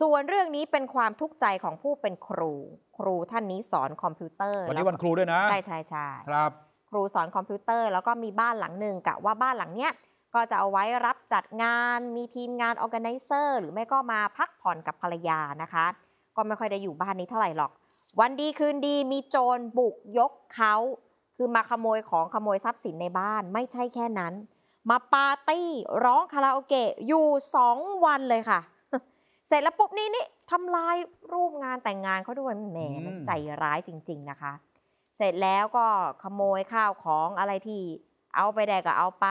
ส่วนเรื่องนี้เป็นความทุกข์ใจของผู้เป็นครูครูท่านนี้สอนคอมพิวเตอร์ วันนี้วันครูด้วยนะ ใช่ใช่ใช่ครับ ครูสอนคอมพิวเตอร์ แล้วก็มีบ้านหลังหนึ่งกะว่า บ้านหลังเนี้ยก็จะเอาไว้รับจัดงานมีทีมงานออแกไนเซอร์หรือไม่ก็มาพักผ่อนกับภรรยานะคะ ก็ไม่ค่อยได้อยู่บ้านนี้เท่าไหร่หรอก วันดีคืนดีมีโจรบุกยกเขาคือมาขโมยของขโมยทรัพย์สินในบ้านไม่ใช่แค่นั้น มาปาร์ตี้ร้องคาราโอเกะอยู่ 2 วันเลยค่ะเสร็จแล้วปุ๊บนี่นี่ทำลายรูปงานแต่งงานเขาด้วยแหมมใจร้ายจริงๆนะคะ เสร็จแล้วก็ขโมยข้าวของอะไรที่เอาไปแดกก็เอาไป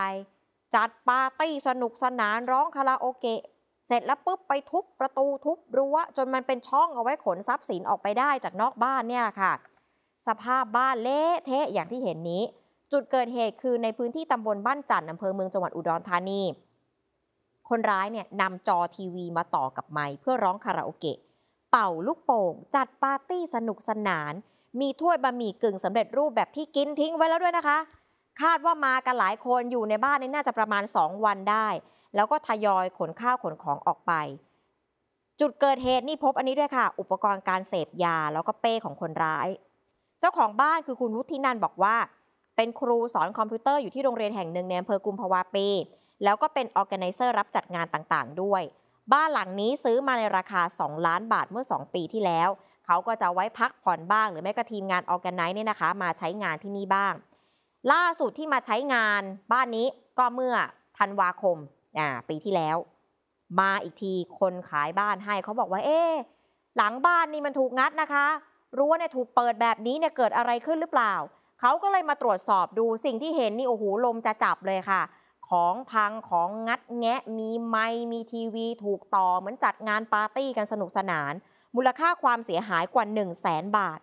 จัดปาร์ตี้สนุกสนานร้องคาราโอเกะเสร็จแล้วปุ๊บไปทุบประตูทุบรั้วจนมันเป็นช่องเอาไว้ขนทรัพย์สินออกไปได้จากนอกบ้านเนี่ยค่ะ สภาพบ้านเละเทะอย่างที่เห็นนี้ จุดเกิดเหตุคือในพื้นที่ตำบลบ้านจันทร์อำเภอเมืองจังหวัดอุดรธานีคนร้ายเนี่ยนำจอทีวีมาต่อกับไม้เพื่อร้องคาราโอเกะเป่าลูกโป่ง จัดปาร์ตี้สนุกสนาน มีถ้วยบะหมี่กึ่งสำเร็จรูปแบบที่กินทิ้งไว้แล้วด้วยนะคะ คาดว่ามากันหลายคนอยู่ในบ้านนี่น่าจะประมาณ 2 วันได้ แล้วก็ทยอยขนข้าวขนของออกไป จุดเกิดเหตุนี่พบอันนี้ด้วยค่ะ อุปกรณ์การเสพยาแล้วก็เป้ของคนร้าย เจ้าของบ้านคือคุณวุฒินันบอกว่า เป็นครูสอนคอมพิวเตอร์อยู่ที่โรงเรียนแห่งหนึ่งในอำเภอกุมภาวาปีแล้วก็เป็นออร์แกไนเซอร์รับจัดงานต่างๆ ด้วย บ้านหลังนี้ซื้อมาในราคา 2 ล้านบาทเมื่อ 2 ปีที่แล้ว เขาก็จะไว้พักผ่อนบ้าง หรือแม้กระทีมงานออร์แกไนซ์เนี่ยนะคะมาใช้งานที่นี่บ้าง ล่าสุดที่มาใช้งานบ้านนี้ก็เมื่อธันวาคม ปีที่แล้ว มาอีกทีคนขายบ้านให้เขาบอกว่าเอ๊หลังบ้านนี่มันถูกงัดนะคะรั้วเนี่ยถูกเปิดแบบนี้เนี่ยเกิดอะไรขึ้นหรือเปล่าเขาก็เลยมาตรวจสอบดูสิ่งที่เห็นนี่โอ้โหลมจะจับเลยค่ะของ พังของงัดแงะมี ไม้มีทีวีถูกต่อเหมือนจัดงานปาร์ตี้กันสนุกสนาน มูลค่าความเสียหายกว่า 1 0 0 0 0แสนบาท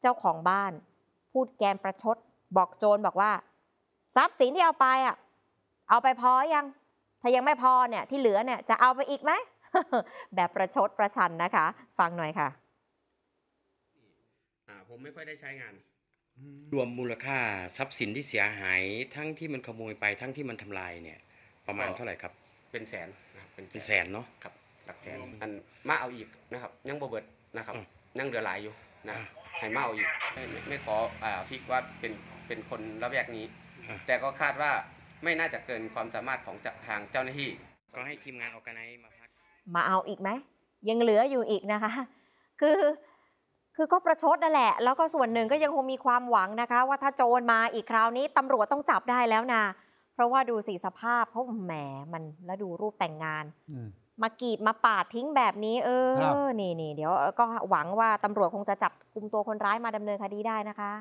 เจ้าของบ้าน พูดแกมประชดบอกโจรบอกว่า ทรัพย์สินที่ เอาไปอ่ะเอาไปพอยัง ถ้ายังไม่พอ เนี่ย ที่เหลือเนี่ยจะเอาไปอีกไหมแบบประชดประชันนะคะ ฟังหน่อยค่ะอ่าผมไม่ค่อยได้ใช้งานรวมมูลค่าทรัพย์สินที่เสียหาย ทั้งที่มันขโมยไปทั้งที่มันทำลายเนี่ย ประมาณเท่าไหร่ครับ เป็นแสนนะเป็นแสนเนาะครับ หลักแสนอันมาเอาอีกนะครับยังบเบิดนะครับยังเหลือหลายอยู่นะให้มาเอาอีกไม่ไม่ขออ่าฟิกว่าเป็นเป็นคนระแวกนี้ แต่ก็คาดว่าไม่น่าจะเกินความสามารถของจทางเจ้าหน้าที่ ก็ให้ทีมงานออกไนมาพักมาเอาอีกไหมยังเหลืออยู่อีกนะคะ คือคือก็ประชดนั่นแหละแล้วก็ส่วนหนึ่งก็ยังคงมีความหวังนะคะ ว่าถ้าโจรมาอีกคราวนี้ตำรวจต้องจับได้แล้วนะเพราะว่าดูสีสภาพเขาแหมมันแล้วดูรูปแต่งงานมากรีดมาปาดทิ้งแบบนี้ เออ นี่นี่ เดี๋ยวก็หวังว่าตำรวจคงจะจับกลุ่มตัวคนร้ายมาดำเนินคดีได้นะคะ